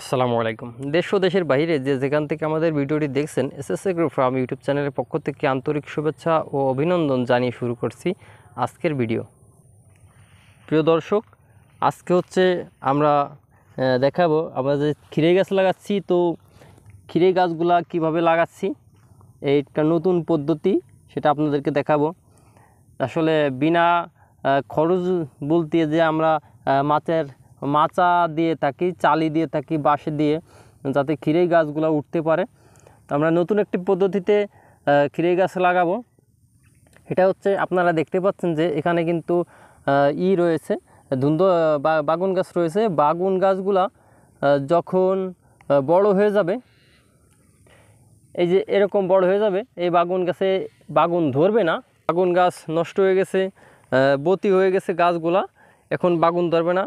আসসালামু আলাইকুম দেশ ও দেশের বাইরে যে যেখান থেকে আমাদের ভিডিওটি দেখছেন এসএসএ গ্রুপ ফার্ম ইউটিউব চ্যানেলের পক্ষ থেকে আন্তরিক শুভেচ্ছা ও অভিনন্দন জানিয়ে শুরু করছি আজকের ভিডিও প্রিয় দর্শক আজকে হচ্ছে আমরা দেখাবো আমরা যে ক্ষীরে গাছ লাগাচ্ছি তো ক্ষীরে গাছগুলা কিভাবে লাগাচ্ছি এইটা নতুন পদ্ধতি সেটা আপনাদেরকে দেখাবো আসলে বিনা খরচ বলতে যে আমরা মাছের মাচা দিয়ে থাকি চালি দিয়ে থাকি বাঁশ দিয়ে যাতে খিরেই গাছগুলো উঠতে পারে তো আমরা নতুন একটি পদ্ধতিতে খিরেই গাছ লাগাবো এটা হচ্ছে আপনারা দেখতে পাচ্ছেন যে এখানে কিন্তু ই রয়েছে ধুন্দ বাগুন গাছ রয়েছে বাগুন গাছগুলা যখন বড় হয়ে যাবে এই যে এরকম বড় হয়ে যাবে এই বাগুন গাছে বাগুন ধরবে না বাগুন গাছ নষ্ট হয়ে গেছে বতি হয়ে গেছে গাছগুলা এখন বাগুন ধরবে না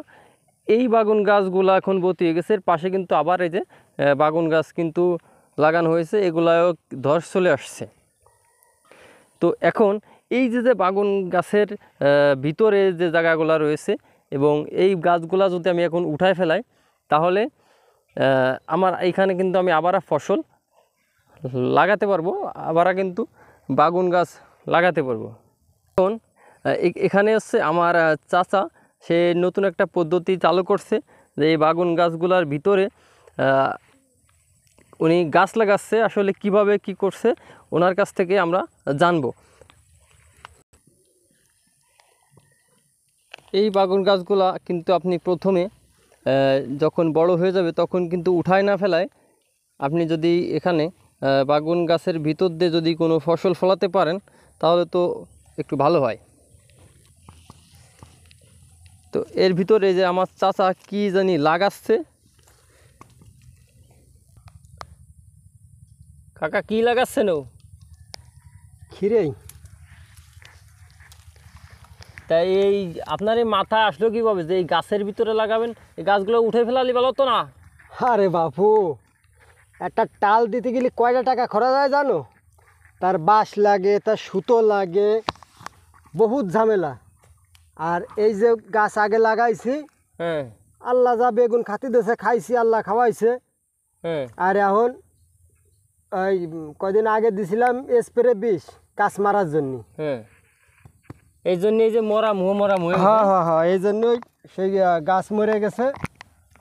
এই বাগুন গাছগুলো এখন হয়ে গেছে পাশে কিন্তু আবার এই যে বাগুন গাছ কিন্তু লাগানো হয়েছে এগুলাও ধস চলে আসছে তো এখন এই যে যে বাগুন গাছের ভিতরে যে জায়গাগুলো রয়েছে এবং এই গাছগুলো যদি আমি এখন উঠায় ফেলাই তাহলে আমার এইখানে কিন্তু আমি আবার ফসল লাগাতে পারবো আবার কিন্তু বাগুন গাছ লাগাতে পারবো এখন এখানে হচ্ছে আমার চাচা সে নতুন একটা পদ্ধতি চালু করছে যে এই বাগুন গাছগুলার ভিতরে উনি গাছ লাগাচ্ছে আসলে কিভাবে কি করছে ওনার কাছ থেকে আমরা জানব এই বাগুন গাছগুলা কিন্তু আপনি প্রথমে যখন বড় হয়ে যাবে তখন কিন্তু উঠায় না ফেলায় আপনি যদি এখানে বাগুন গাছের ভিতর দিয়ে যদি কোনো ফসল ফলাতে পারেন তাহলে তো একটু ভালো হয় তো এর ভিতরে যে আমার চাচা কি জানি লাগাচ্ছে কাকা কি লাগাচ্ছেন ও ক্ষীরেই তা এই আপনার এই মাথা আসলো কীভাবে যে এই গাছের ভিতরে লাগাবেন এই গাছগুলো উঠে ফেলালি বলো তো না আরে বাপু একটা টাল দিতে গেলে কয়টা টাকা খরচ হয় জানো তার বাঁশ লাগে তার সুতো লাগে বহুত ঝামেলা আর এই যে গাছ আগে লাগাইছি হ্যাঁ। আল্লাহ যা বেগুন খাতি দিয়েছে খাইছি আল্লাহ খাওয়াইছে হ্যাঁ। আর এখন ওই কদিন আগে দিছিলাম স্প্রে বিষ গাছ মারার জন্য হ্যাঁ। এই জন্য এই যে মরা মুহ মরা মুহ হ্যাঁ হ্যাঁ হ্যাঁ এই জন্যই সেই গাছ মরে গেছে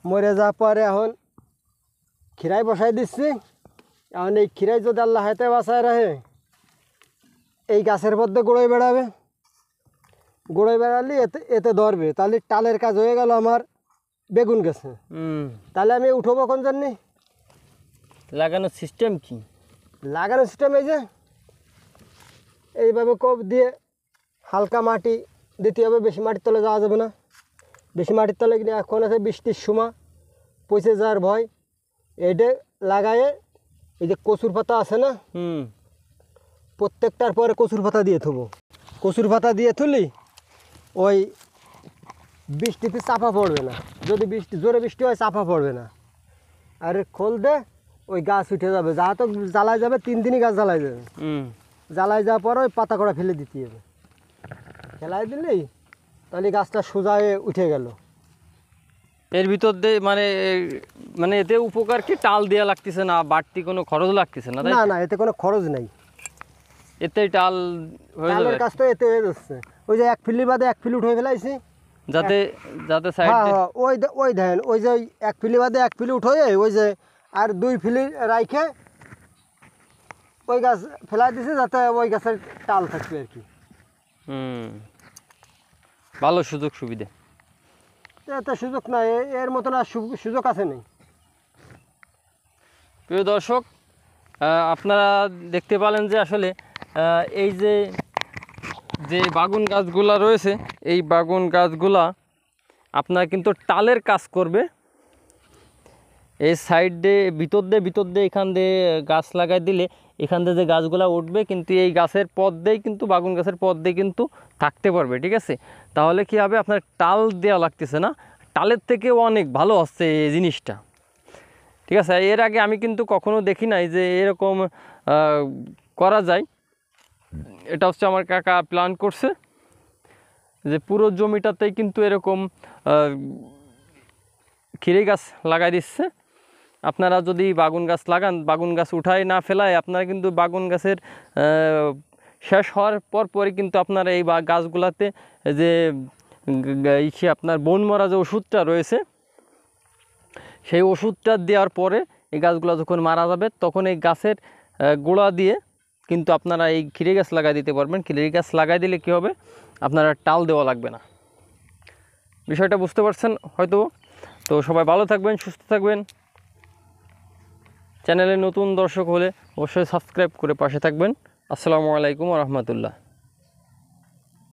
মরে যাওয়ার পরে এখন খিরাই বসাই দিচ্ছি এখন এই খিরাই যদি আল্লাহ হাতে বাসায় রাখে এই গাছের মধ্যে গোড়াই বেড়াবে গোড়ায় বেড়ালি এতে এতে ধরবে তাহলে টালের কাজ হয়ে গেল আমার বেগুন গেছে তাহলে আমি উঠবো কোন জন্যে লাগানোর সিস্টেম কি লাগানোর সিস্টেম এই যে এইভাবে কোপ দিয়ে হালকা মাটি দিতে হবে বেশি মাটির তলে যাওয়া যাবে না বেশি মাটির তলে গেলে এখন আছে বৃষ্টির সময় পচে যাওয়ার ভয় এটা লাগায়ে এই যে কচুর পাতা আছে না প্রত্যেকটার পরে কচুর পাতা দিয়ে থবো কচুর পাতা দিয়ে থুলি ওই বৃষ্টিতে চাপা পড়বে না যদি বৃষ্টি জোরে বৃষ্টি হয় চাপা পড়বে না আর খোল দে ওই গাছ উঠে যাবে যা তো জ্বালায় যাবে তিন দিনই গাছ জ্বালায় যাবে জ্বালায় যাওয়ার পর ওই পাতা করা ফেলে দিতে হবে ফেলাই দিলেই তাহলে গাছটা সোজায় উঠে গেল এর ভিতর দিয়ে মানে মানে এতে উপকার কি টাল দেওয়া লাগতেছে না বাড়তি কোনো খরচ লাগতেছে না না না এতে কোনো খরচ নেই এতে টাল হয়ে গাছটা এতে হয়ে যাচ্ছে ওই যে এক ফিলি বাদে এক ফিলি উঠে ফেলাইছি যাতে যাতে সাইড হ্যাঁ, হ্যাঁ, ওই ওই দেখেন ওই যে এক ফিলি বাদে এক ফিলুট উঠে ওই যে আর দুই ফিলি রাইখে ওই গাছ ফেলাই দিছে যাতে ওই গাছের টাল থাকবে আর কি হুম ভালো সুযোগ সুবিধা এত সুযোগ নাই এর মতন আর সুযোগ আছে নেই প্রিয় দর্শক আপনারা দেখতে পালেন যে আসলে এই যে যে বাগুন গাছগুলা রয়েছে এই বাগুন গাছগুলা আপনার কিন্তু টালের কাজ করবে এই সাইড দিয়ে ভিতর দিয়ে ভিতর দিয়ে এখান দিয়ে গাছ লাগাই দিলে এখান দিয়ে যে গাছগুলা উঠবে কিন্তু এই গাছের পথ দিয়েই কিন্তু বাগুন গাছের পথ দিয়ে কিন্তু থাকতে পারবে ঠিক আছে তাহলে কি হবে আপনার টাল দেওয়া লাগতেছে না টালের থেকে অনেক ভালো হচ্ছে এই জিনিসটা ঠিক আছে এর আগে আমি কিন্তু কখনো দেখি নাই যে এরকম করা যায় এটা হচ্ছে আমার কাকা প্ল্যান করছে যে পুরো জমিটাতেই কিন্তু এরকম খিরে গাছ লাগাই দিচ্ছে আপনারা যদি বাগুন গাছ লাগান বাগুন গাছ উঠায় না ফেলায় আপনারা কিন্তু বাগুন গাছের শেষ হওয়ার পর পরই কিন্তু আপনারা এই বা গাছগুলাতে যে আপনার বন মরা যে ওষুধটা রয়েছে সেই ওষুধটা দেওয়ার পরে এই গাছগুলো যখন মারা যাবে তখন এই গাছের গোড়া দিয়ে কিন্তু আপনারা এই খিরে গাছ লাগাই দিতে পারবেন খিরে গাছ লাগাই দিলে কি হবে আপনারা টাল দেওয়া লাগবে না বিষয়টা বুঝতে পারছেন হয়তো তো সবাই ভালো থাকবেন সুস্থ থাকবেন চ্যানেলে নতুন দর্শক হলে অবশ্যই সাবস্ক্রাইব করে পাশে থাকবেন আসসালামু আলাইকুম রহমতুল্লাহ